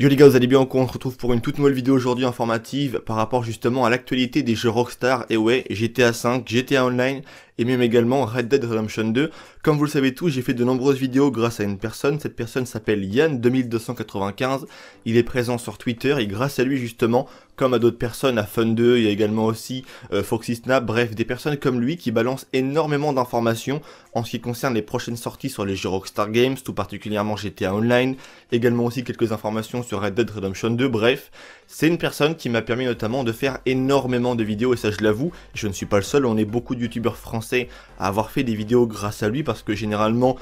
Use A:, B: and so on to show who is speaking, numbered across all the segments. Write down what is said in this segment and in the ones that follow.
A: Yo les gars, vous allez bien On se retrouve pour une toute nouvelle vidéo aujourd'hui informative par rapport justement à l'actualité des jeux Rockstar. Et ouais, GTA 5, GTA Online et même également Red Dead Redemption 2. Comme vous le savez tous, j'ai fait de nombreuses vidéos grâce à une personne, cette personne s'appelle Yann2295, il est présent sur Twitter et grâce à lui justement, comme à d'autres personnes, à Fun2, il y a également aussi euh, Foxy Foxysnap, bref, des personnes comme lui qui balancent énormément d'informations en ce qui concerne les prochaines sorties sur les jeux Rockstar Games, tout particulièrement GTA Online, également aussi quelques informations sur Red Dead Redemption 2, bref, c'est une personne qui m'a permis notamment de faire énormément de vidéos et ça je l'avoue, je ne suis pas le seul, on est beaucoup de youtubeurs français à avoir fait des vidéos grâce à lui parce que généralement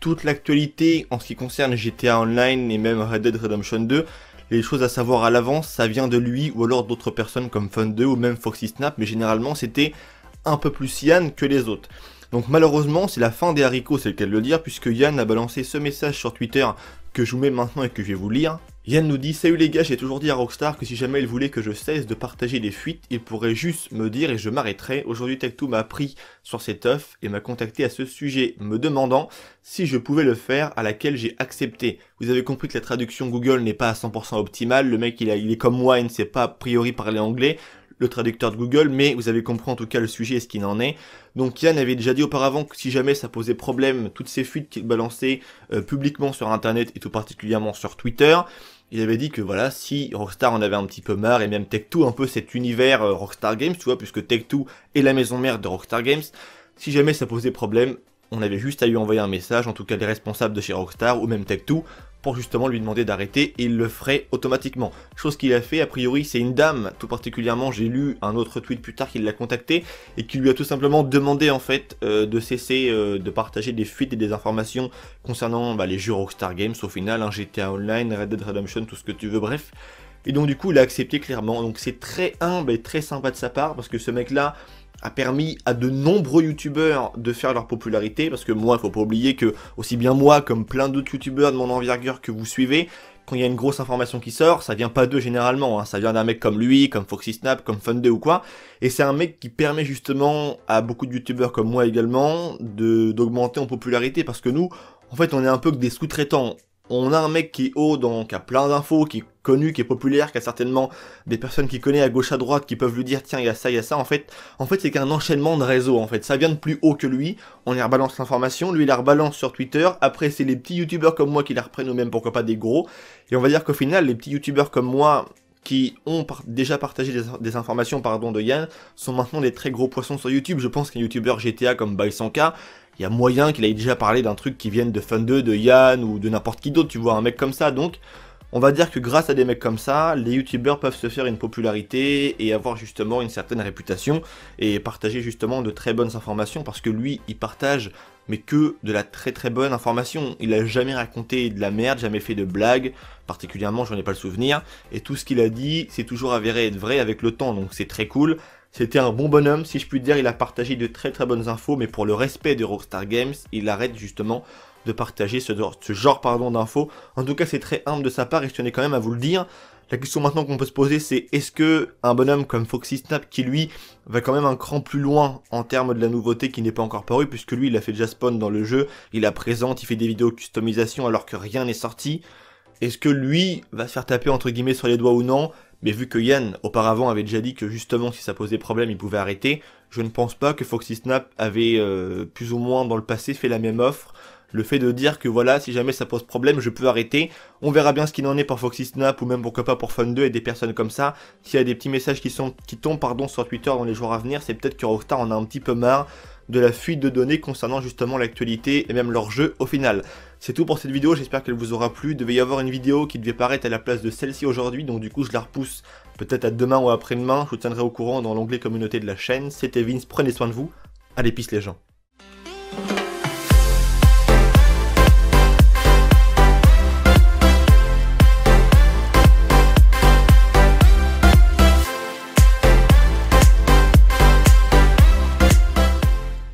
A: toute l'actualité en ce qui concerne GTA Online et même Red Dead Redemption 2, les choses à savoir à l'avance, ça vient de lui ou alors d'autres personnes comme Fun2 ou même Foxy Snap, mais généralement c'était un peu plus Cyan que les autres. Donc malheureusement, c'est la fin des haricots, c'est le cas de le dire, puisque Yann a balancé ce message sur Twitter que je vous mets maintenant et que je vais vous lire. Yann nous dit Salut les gars, j'ai toujours dit à Rockstar que si jamais il voulait que je cesse de partager des fuites, il pourrait juste me dire et je m'arrêterai. Aujourd'hui, tech m'a pris sur cet œuf et m'a contacté à ce sujet, me demandant si je pouvais le faire, à laquelle j'ai accepté. Vous avez compris que la traduction Google n'est pas à 100% optimale, le mec il, il est comme moi, il ne sait pas a priori parler anglais le traducteur de Google, mais vous avez compris en tout cas le sujet et ce qu'il en est. Donc Yann avait déjà dit auparavant que si jamais ça posait problème, toutes ces fuites qu'il balançait euh, publiquement sur Internet et tout particulièrement sur Twitter, il avait dit que voilà, si Rockstar en avait un petit peu marre, et même Tech2, un peu cet univers euh, Rockstar Games, tu vois, puisque Tech2 est la maison mère de Rockstar Games, si jamais ça posait problème, on avait juste à lui envoyer un message, en tout cas les responsables de chez Rockstar ou même Tech2, pour justement lui demander d'arrêter et il le ferait automatiquement. Chose qu'il a fait, a priori c'est une dame, tout particulièrement j'ai lu un autre tweet plus tard qui l'a contacté et qui lui a tout simplement demandé en fait euh, de cesser euh, de partager des fuites et des informations concernant bah, les jeux Rockstar Games au final, un hein, GTA Online, Red Dead Redemption, tout ce que tu veux, bref. Et donc du coup, il a accepté clairement. Donc c'est très humble et très sympa de sa part parce que ce mec-là a permis à de nombreux youtubeurs de faire leur popularité parce que moi, il faut pas oublier que aussi bien moi comme plein d'autres youtubeurs de mon envergure que vous suivez, quand il y a une grosse information qui sort, ça vient pas d'eux généralement, hein. ça vient d'un mec comme lui, comme Foxy Snap, comme Funday ou quoi. Et c'est un mec qui permet justement à beaucoup de youtubeurs comme moi également de d'augmenter en popularité parce que nous, en fait, on est un peu que des sous-traitants. On a un mec qui est haut, donc a plein d'infos, qui connu, qui est populaire, qui a certainement des personnes qui connaissent à gauche à droite qui peuvent lui dire tiens il y a ça, il y a ça. En fait, en fait c'est qu'un enchaînement de réseaux en fait. Ça vient de plus haut que lui. On lui rebalance l'information, lui il la rebalance sur Twitter. Après c'est les petits youtubeurs comme moi qui la reprennent eux-mêmes, pourquoi pas des gros. Et on va dire qu'au final les petits youtubeurs comme moi qui ont déjà partagé des, informations pardon, de Yann sont maintenant des très gros poissons sur YouTube. Je pense qu'un youtubeur GTA comme Baisanka, il y a moyen qu'il ait déjà parlé d'un truc qui vienne de Fun 2, de Yann ou de n'importe qui d'autre, tu vois, un mec comme ça. Donc, on va dire que grâce à des mecs comme ça, les youtubeurs peuvent se faire une popularité et avoir justement une certaine réputation et partager justement de très bonnes informations parce que lui, il partage mais que de la très très bonne information. Il a jamais raconté de la merde, jamais fait de blagues, particulièrement j'en ai pas le souvenir, et tout ce qu'il a dit, c'est toujours avéré être vrai avec le temps, donc c'est très cool. C'était un bon bonhomme, si je puis dire, il a partagé de très très bonnes infos, mais pour le respect de Rockstar Games, il arrête justement de partager ce, genre pardon d'infos. En tout cas, c'est très humble de sa part et je tenais quand même à vous le dire. La question maintenant qu'on peut se poser, c'est est-ce que un bonhomme comme Foxy Snap, qui lui va quand même un cran plus loin en termes de la nouveauté qui n'est pas encore parue, puisque lui il a fait déjà spawn dans le jeu, il la présente, il fait des vidéos customisation alors que rien n'est sorti. Est-ce que lui va se faire taper entre guillemets sur les doigts ou non mais vu que Yann auparavant avait déjà dit que justement si ça posait problème il pouvait arrêter, je ne pense pas que Foxy Snap avait euh, plus ou moins dans le passé fait la même offre. Le fait de dire que voilà, si jamais ça pose problème, je peux arrêter. On verra bien ce qu'il en est pour Foxy Snap ou même pourquoi pas pour Fun2 et des personnes comme ça. S'il y a des petits messages qui, sont, qui tombent pardon, sur Twitter dans les jours à venir, c'est peut-être que Rockstar en a un petit peu marre de la fuite de données concernant justement l'actualité et même leur jeu au final. C'est tout pour cette vidéo, j'espère qu'elle vous aura plu. devait y avoir une vidéo qui devait paraître à la place de celle-ci aujourd'hui, donc du coup je la repousse peut-être à demain ou après-demain. Je vous tiendrai au courant dans l'onglet communauté de la chaîne. C'était Vince, prenez soin de vous. Allez, pisse les gens.